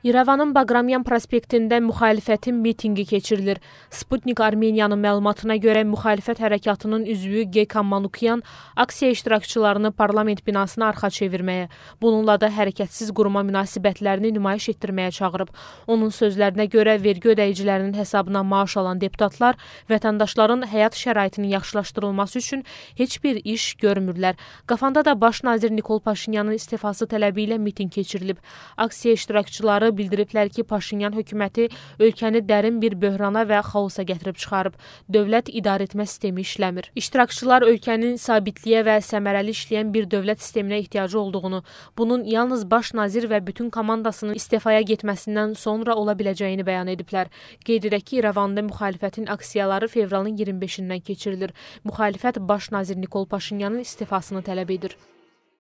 İrəvanın Baqramyan prospektində müxalifətin mitinqi keçirilir. Sputnik Armeniyanın məlumatına görə müxalifət hərəkatının üzvü Gekan Manukyan aksiya iştirakçılarını parlament binasına arxa çevirməyə, bununla da hərəkətsiz quruma münasibətlərini nümayiş etdirməyə çağırıb. Onun sözlərinə görə vergi ödəyicilərinin hesabına maaş alan deputatlar vətəndaşların həyat şəraitinin yaxşılaşdırılması üçün heç bir iş görmürlər. Qafanda da baş nazir Nikol Paşinyanın istifası tələbi ilə mitinq keçirilib. Aksiya iştirakçıları tərəfdarı bildiriblər ki, Paşinyan hökuməti ölkəni dərin bir böhrana və xaosa gətirib çıxarıb. Dövlət idarəetmə sistemi işləmir. İştirakçılar ölkənin sabitliyə və səmərəli işləyən bir dövlət sisteminə ehtiyacı olduğunu, bunun yalnız baş nazir və bütün komandasının istifaya getməsindən sonra ola biləcəyini bəyan ediblər. Qeyd edək ki, İrəvanda müxalifətin aksiyaları fevralın 25-dən keçirilir. Müxalifət baş nazir Nikol Paşinyanın istifasını tələb edir.